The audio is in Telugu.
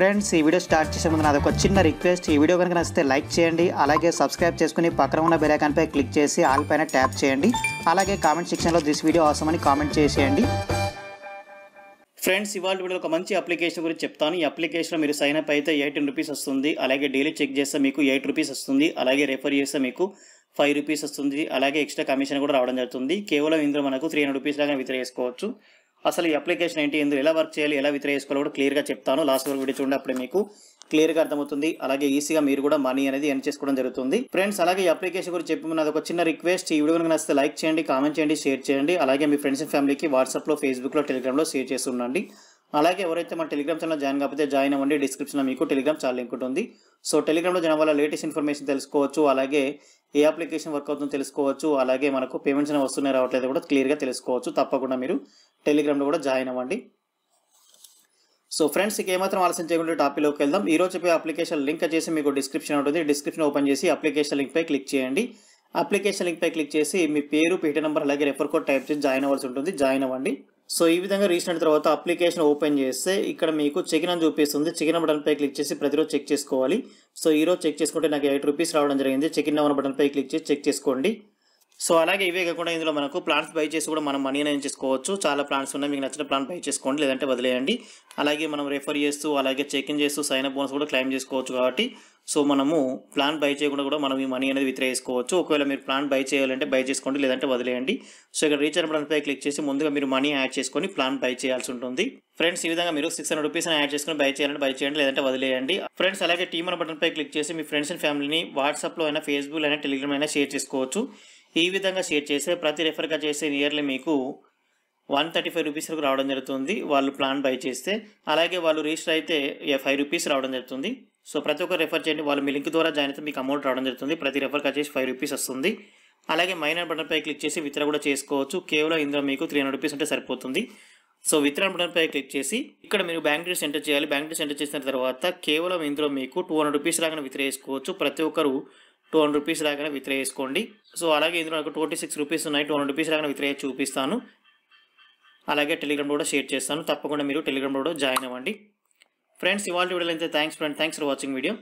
ఫ్రెండ్స్ ఈ వీడియో స్టార్ట్ చేసే ముందు నాది ఒక చిన్న రిక్వెస్ట్ ఈ వీడియో కనుక నచ్చితే లైక్ చేయండి అలాగే సబ్స్క్రైబ్ చేసుకుని పక్కన ఉన్న పై క్లిక్ చేసి ఆల్ పైన ట్యాప్ చేయండి అలాగే కామెంట్ సెక్షన్లో దిస్ వీడియో అవసరం అని కామెంట్ చేసేయండి ఫ్రెండ్స్ ఇవాళ వీడియో ఒక మంచి అప్లికేషన్ గురించి చెప్తాను ఈ అప్లికేషన్లో మీరు సైన్ అప్ అయితే ఎయిటీన్ రూపీస్ వస్తుంది అలాగే డైలీ చెక్ చేస్తే మీకు ఎయిట్ రూపీస్ వస్తుంది అలాగే రెఫర్ చేస్తే మీకు ఫైవ్ రూపీస్ వస్తుంది అలాగే ఎక్స్ట్రా కమిషన్ కూడా రావడం జరుగుతుంది కేవలం ఇందులో మనకు త్రీ హండ్రెడ్ రూపీస్ లాగా విత్డ్రా చేసుకోవచ్చు అసలు ఈ అప్లికేషన్ ఏంటి ఎందుకు ఎలా వర్క్ చేయాలి ఎలా విత్డ్రా చేసుకోవాలో కూడా క్లియర్గా చెప్తాను లాస్ట్ వరకు వీడియో చూడండి అప్పుడే మీకు క్లియర్గా అర్థమవుతుంది అలాగే ఈజీగా మీరు కూడా మనీ అనేది ఎర్న్ చేసుకోవడం జరుగుతుంది ఫ్రెండ్స్ అలాగే ఈ అప్లికేషన్ గురించి చెప్పి నాది ఒక చిన్న రిక్వెస్ట్ ఈ వీడియో కనుక నచ్చితే లైక్ చేయండి కామెంట్ చేయండి షేర్ చేయండి అలాగే మీ ఫ్రెండ్స్ అండ్ ఫ్యామిలీకి వాట్సాప్లో ఫేస్బుక్లో టెలిగ్రామ్లో షేర్ చేసి ఉండండి అలాగే ఎవరైతే మన టెలిగ్రామ్ ఛానల్ జాయిన్ కాకపోతే జాయిన్ అవ్వండి డిస్క్రిప్షన్లో మీకు టెలిగ్రామ్ ఛానల్ లింక్ ఉంటుంది సో టెలిగ్రామ్లో జాయిన్ వల్ల లేటెస్ట్ ఇన్ఫర్మేషన్ తెలుసుకోవచ్చు అలాగే ఏ అప్లికేషన్ వర్క్ అవుతుందో తెలుసుకోవచ్చు అలాగే మనకు పేమెంట్స్ అనేవి వస్తున్నాయి రావట్లేదు కూడా క్లియర్గా తెలుసుకోవచ్చు తప్పకుండా మీరు టెలిగ్రామ్లో కూడా జాయిన్ అవ్వండి సో ఫ్రెండ్స్ ఇక ఏమాత్రం ఆలస్యం చేయకుండా టాపిక్లోకి వెళ్దాం ఈ రోజు చెప్పే అప్లికేషన్ లింక్ చేసి మీకు డిస్క్రిప్షన్ ఉంటుంది డిస్క్రిప్షన్ ఓపెన్ చేసి అప్లికేషన్ లింక్పై క్లిక్ చేయండి అప్లికేషన్ లింక్పై క్లిక్ చేసి మీ పేరు పీటీ నెంబర్ అలాగే రెఫర్ కోడ్ టైప్ చేసి జాయిన్ అవ్వాల్సి ఉంటుంది జాయిన్ అవ్వండి సో ఈ విధంగా రీచ్ అయిన తర్వాత అప్లికేషన్ ఓపెన్ చేస్తే ఇక్కడ మీకు చికెన్ అని చూపిస్తుంది బటన్ బటన్పై క్లిక్ చేసి ప్రతిరోజు చెక్ చేసుకోవాలి సో ఈరోజు చెక్ చేసుకుంటే నాకు ఎయిట్ రూపీస్ రావడం జరిగింది చికెన్ అవ్వన బటన్పై క్లిక్ చేసి చెక్ చేసుకోండి సో అలాగే ఇవే కాకుండా ఇందులో మనకు ప్లాంట్స్ బై చేసి కూడా మనం మనీ అనేది చేసుకోవచ్చు చాలా ప్లాంట్స్ ఉన్నాయి మీకు నచ్చిన ప్లాన్ బై చేసుకోండి లేదంటే వదిలేయండి అలాగే మనం రెఫర్ చేస్తూ అలాగే చెక్ ఇన్ చేస్తూ సైన్ అప్ బోనస్ కూడా క్లైమ్ చేసుకోవచ్చు కాబట్టి సో మనము ప్లాన్ బై చేయకుండా కూడా మనం ఈ మనీ అనేది విత్డ్రా చేసుకోవచ్చు ఒకవేళ మీరు ప్లాన్ బై చేయాలంటే బై చేసుకోండి లేదంటే వదిలేయండి సో ఇక్కడ రీచార్జ్ బటన్పై క్లిక్ చేసి ముందుగా మీరు మనీ యాడ్ చేసుకొని ప్లాన్ బై చేయాల్సి ఉంటుంది ఫ్రెండ్స్ ఈ విధంగా మీరు సిక్స్ హండ్రెడ్ రూపీస్ యాడ్ చేసుకుని బై చేయాలంటే బై చేయండి లేదంటే వదిలేయండి ఫ్రెండ్స్ అలాగే టీమ్ అనే బటన్పై క్లిక్ చేసి మీ ఫ్రెండ్స్ అండ్ ఫ్యామిలీని వాట్సాప్లో అయినా ఫేస్బుక్ అయినా టెలిగ్రామ్ అయినా షేర్ చేసుకోవచ్చు ఈ విధంగా షేర్ చేస్తే ప్రతి రెఫర్గా చేసే నియర్లీ మీకు వన్ థర్టీ ఫైవ్ రూపీస్ వరకు రావడం జరుగుతుంది వాళ్ళు ప్లాన్ బై చేస్తే అలాగే వాళ్ళు రిజిస్టర్ అయితే ఫైవ్ రూపీస్ రావడం జరుగుతుంది సో ప్రతి ఒక్కరు రెఫర్ చేయండి వాళ్ళు మీ లింక్ ద్వారా జాయిన్ అయితే మీకు అమౌంట్ రావడం జరుగుతుంది ప్రతి రెఫర్ చేసి ఫైవ్ రూపీస్ వస్తుంది అలాగే మైనర్ బటన్పై క్లిక్ చేసి విత్ర కూడా చేసుకోవచ్చు కేవలం ఇందులో మీకు త్రీ హండ్రెడ్ రూపీస్ అంటే సరిపోతుంది సో విత్డ్రా బటన్పై క్లిక్ చేసి ఇక్కడ మీరు బ్యాంక్ డీటెయిల్స్ ఎంటర్ చేయాలి బ్యాంక్ డీటెయిల్స్ ఎంటర్ చేసిన తర్వాత కేవలం ఇందులో మీకు టూ హండ్రెడ్ రూపీస్ లాగా విత్ర చేసుకోవచ్చు ప్రతి ఒక్కరు టూ హండ్రెడ్ రూపీస్ దాకా విత్రే సో అలాగే ఇందులో నాకు ట్వంటీ సిక్స్ రూపీస్ ఉన్నాయి టూ హండ్రెడ్ రూపీస్ దాకా విత్రే చూపిస్తాను అలాగే టెలిగ్రామ్ కూడా షేర్ చేస్తాను తప్పకుండా మీరు టెలిగ్రామ్ కూడా జాయిన్ అవ్వండి ఫ్రెండ్స్ ఇవాళ వీడియోలో అయితే thanks friend thanks for watching video